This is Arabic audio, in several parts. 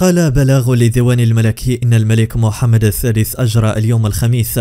قال بلاغ لديوان الملكي إن الملك محمد الثالث أجرى اليوم الخميس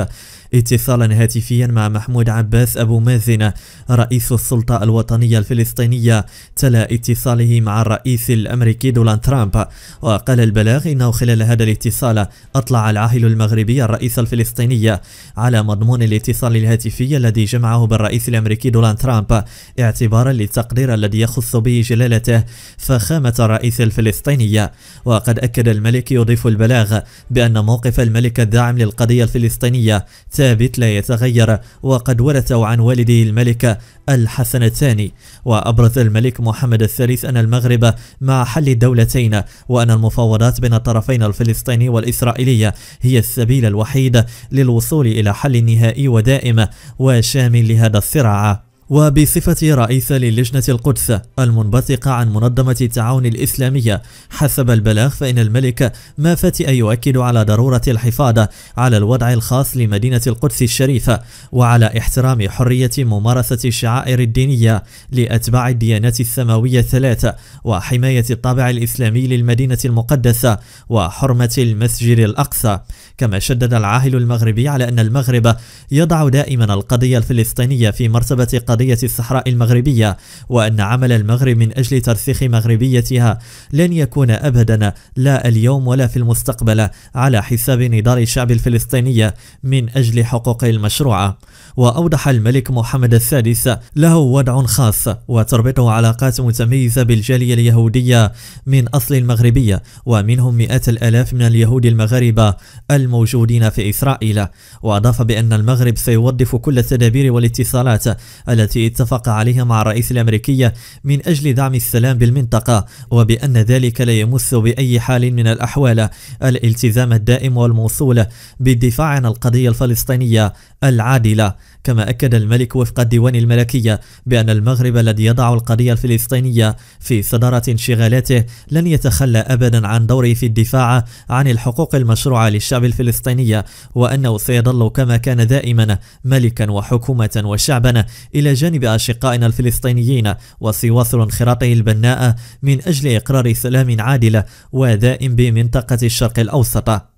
اتصالا هاتفيا مع محمود عباس أبو مازن رئيس السلطة الوطنية الفلسطينية تلا اتصاله مع الرئيس الأمريكي دونالد ترامب وقال البلاغ إنه خلال هذا الاتصال أطلع العاهل المغربي الرئيس الفلسطيني على مضمون الاتصال الهاتفي الذي جمعه بالرئيس الأمريكي دونالد ترامب اعتبارا للتقدير الذي يخص به جلالته فخامة الرئيس الفلسطيني وقد أكد الملك يضيف البلاغ بأن موقف الملك الداعم للقضية الفلسطينية ثابت لا يتغير وقد ورثه عن والده الملك الحسن الثاني وأبرز الملك محمد الثالث أن المغرب مع حل الدولتين وأن المفاوضات بين الطرفين الفلسطيني والإسرائيلية هي السبيل الوحيد للوصول إلى حل نهائي ودائم وشامل لهذا الصراع وبصفة رئيس للجنة القدس المنبثقة عن منظمة التعاون الإسلامية حسب البلاغ فإن الملك ما فتئ يؤكد على ضرورة الحفاظ على الوضع الخاص لمدينة القدس الشريفة وعلى احترام حرية ممارسة الشعائر الدينية لأتباع الديانات السماوية الثلاثة وحماية الطابع الإسلامي للمدينة المقدسة وحرمة المسجد الأقصى كما شدد العاهل المغربي على أن المغرب يضع دائما القضية الفلسطينية في مرتبة قضية قضية الصحراء المغربية وأن عمل المغرب من أجل ترسيخ مغربيتها لن يكون أبدا لا اليوم ولا في المستقبل على حساب نضال الشعب الفلسطيني من أجل حقوقه المشروعة وأوضح الملك محمد السادس له وضع خاص وتربطه علاقات متميزة بالجالية اليهودية من أصل المغربية ومنهم مئات الآلاف من اليهود المغاربة الموجودين في إسرائيل وأضاف بأن المغرب سيوظف كل التدابير والاتصالات التي التي اتفق عليها مع الرئيس الأمريكي من أجل دعم السلام بالمنطقة وبأن ذلك لا يمس بأي حال من الأحوال الالتزام الدائم والموصول بالدفاع عن القضية الفلسطينية العادلة كما أكد الملك وفق الديوان الملكي بأن المغرب الذي يضع القضية الفلسطينية في صدارة انشغالاته لن يتخلى أبدا عن دوره في الدفاع عن الحقوق المشروعة للشعب الفلسطيني وأنه سيظل كما كان دائما ملكا وحكومة وشعبا إلى جانب أشقائنا الفلسطينيين وسواصل انخراطه البناء من أجل إقرار سلام عادل ودائم بمنطقة الشرق الأوسط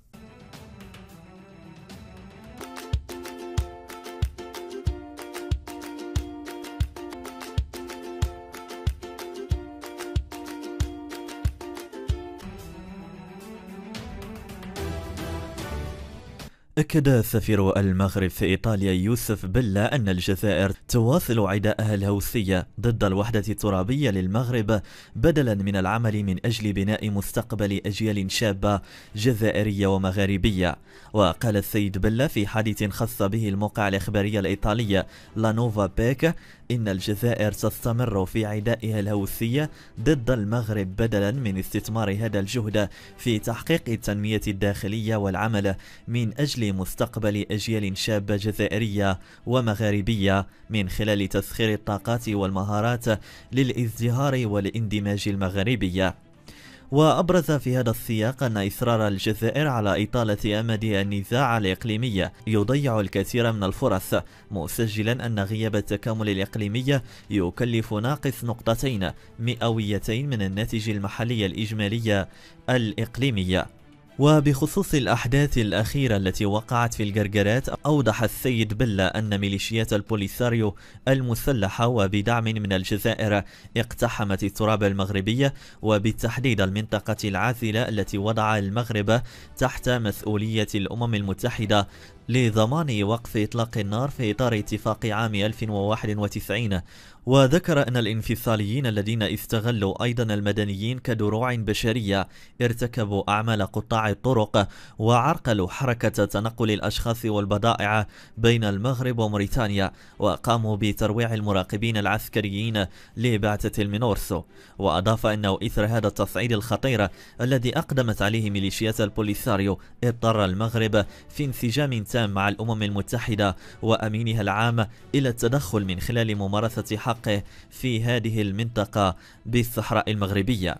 أكد سفير المغرب في إيطاليا يوسف بلا أن الجزائر تواصل عداءها الهوسية ضد الوحدة الترابية للمغرب بدلا من العمل من أجل بناء مستقبل أجيال شابة جزائرية ومغاربية وقال السيد بلا في حديث خاص به الموقع الإخباري الإيطالية لانوفا بيك إن الجزائر تستمر في عدائها الهوسية ضد المغرب بدلا من استثمار هذا الجهد في تحقيق التنمية الداخلية والعمل من أجل لمستقبل أجيال شابة جزائرية ومغاربية من خلال تسخير الطاقات والمهارات للازدهار والاندماج المغاربي وأبرز في هذا السياق أن إصرار الجزائر على إطالة أمد النزاع الإقليمي يضيع الكثير من الفرص مسجلا أن غياب التكامل الإقليمي يكلف ناقص نقطتين مئويتين من الناتج المحلي الإجمالي الإقليمي وبخصوص الأحداث الأخيرة التي وقعت في الجرجرات أوضح السيد بلا أن ميليشيات البوليساريو المسلحة وبدعم من الجزائر اقتحمت التراب المغربية وبالتحديد المنطقة العازلة التي وضع المغرب تحت مسؤولية الأمم المتحدة لضمان وقف إطلاق النار في إطار اتفاق عام 1991 وذكر أن الانفصاليين الذين استغلوا أيضا المدنيين كدروع بشرية ارتكبوا أعمال قطاع الطرق وعرقلوا حركة تنقل الأشخاص والبضائع بين المغرب وموريتانيا وقاموا بترويع المراقبين العسكريين لبعثة المينورسو وأضاف أنه إثر هذا التصعيد الخطير الذي أقدمت عليه ميليشيات البوليساريو اضطر المغرب في انسجام تام مع الأمم المتحدة وأمينها العام إلى التدخل من خلال ممارسة حرب حقه في هذه المنطقة بالصحراء المغربية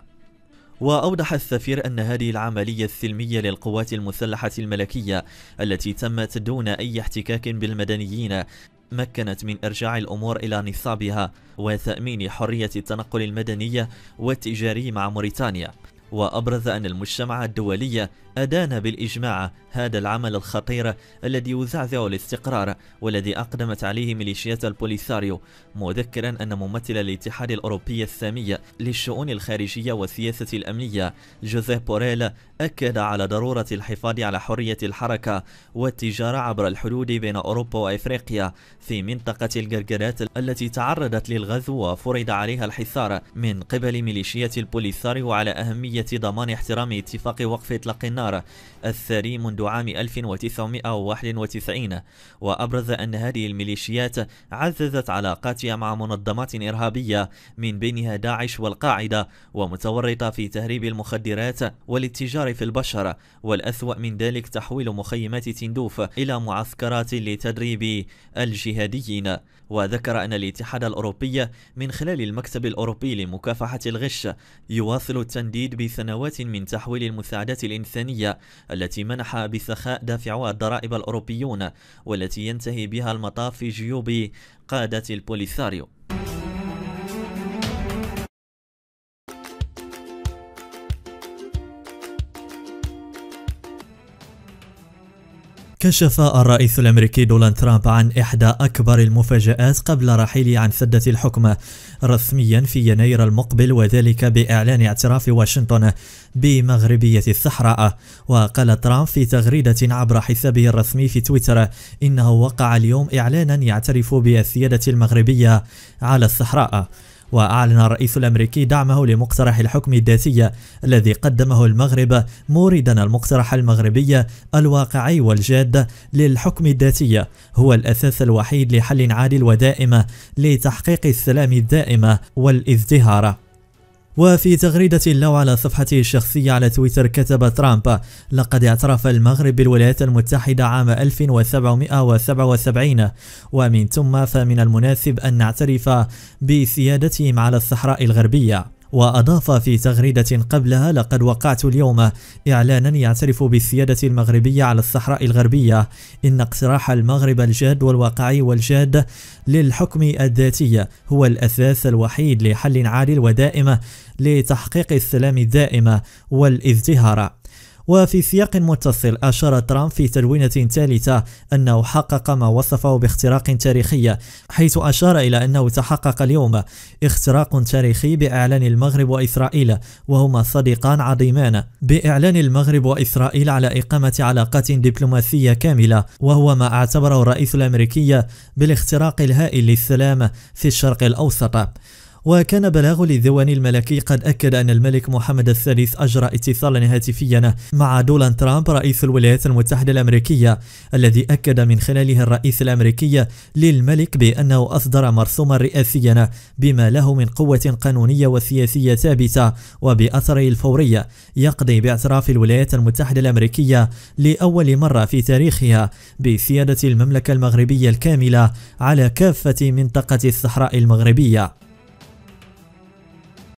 وأوضح السفير أن هذه العملية السلمية للقوات المسلحة الملكية التي تمت دون أي احتكاك بالمدنيين مكنت من إرجاع الأمور إلى نصابها وتأمين حرية التنقل المدني والتجاري مع موريتانيا وأبرز أن المجتمع الدولي أدان بالإجماع هذا العمل الخطير الذي يزعزع الاستقرار والذي أقدمت عليه ميليشيات البوليساريو مذكرا أن ممثل الاتحاد الأوروبي السامي للشؤون الخارجية والسياسة الأمنية جوزيف بوريل أكد على ضرورة الحفاظ على حرية الحركة والتجارة عبر الحدود بين أوروبا وإفريقيا في منطقة الجرجرات التي تعرضت للغزو وفرض عليها الحصار من قبل ميليشيات البوليساريو على أهمية ضمان احترام اتفاق وقف إطلاق النار النار الثري منذ عام 1991 وأبرز أن هذه الميليشيات عززت علاقاتها مع منظمات إرهابية من بينها داعش والقاعدة ومتورطة في تهريب المخدرات والاتجار في البشر والأسوأ من ذلك تحويل مخيمات تندوف إلى معسكرات لتدريب الجهاديين وذكر أن الاتحاد الأوروبي من خلال المكتب الأوروبي لمكافحة الغش يواصل التنديد بسنوات من تحويل المساعدات الإنسانية الإيرانية التي منح بسخاء دافعوها الضرائب الأوروبيون والتي ينتهي بها المطاف في جيوب قادة البوليساريو كشف الرئيس الامريكي دونالد ترامب عن احدى اكبر المفاجات قبل رحيله عن سده الحكم رسميا في يناير المقبل وذلك باعلان اعتراف واشنطن بمغربيه الصحراء وقال ترامب في تغريده عبر حسابه الرسمي في تويتر انه وقع اليوم اعلانا يعترف بالسياده المغربيه على الصحراء وأعلن الرئيس الأمريكي دعمه لمقترح الحكم الذاتي الذي قدمه المغرب موردا المقترح المغربي الواقعي والجاد للحكم الذاتي هو الأساس الوحيد لحل عادل ودائم لتحقيق السلام الدائم والازدهار وفي تغريدة له على صفحته الشخصية على تويتر كتب ترامب لقد اعترف المغرب بالولايات المتحدة عام 1777 ومن ثم فمن المناسب أن نعترف بسيادتهم على الصحراء الغربية وأضاف في تغريدة قبلها لقد وقعت اليوم إعلانا يعترف بالسيادة المغربية على الصحراء الغربية إن اقتراح المغرب الجاد والواقعي والجاد للحكم الذاتي هو الأساس الوحيد لحل عادل ودائم لتحقيق السلام الدائم والازدهار وفي سياق متصل أشار ترامب في تدوينة ثالثة أنه حقق ما وصفه باختراق تاريخي حيث أشار إلى أنه تحقق اليوم اختراق تاريخي بإعلان المغرب وإسرائيل وهما صديقان عظيمان بإعلان المغرب وإسرائيل على إقامة علاقات دبلوماسية كاملة وهو ما اعتبره الرئيس الأمريكي بالاختراق الهائل للسلام في الشرق الأوسط وكان بلاغ للديوان الملكي قد أكد أن الملك محمد الثالث أجرى اتصالا هاتفيا مع دونالد ترامب رئيس الولايات المتحدة الأمريكية الذي أكد من خلاله الرئيس الأمريكي للملك بأنه أصدر مرسوما رئاسيا بما له من قوة قانونية وسياسية ثابتة وبأثره الفوري يقضي باعتراف الولايات المتحدة الأمريكية لأول مرة في تاريخها بسيادة المملكة المغربية الكاملة على كافة منطقة الصحراء المغربية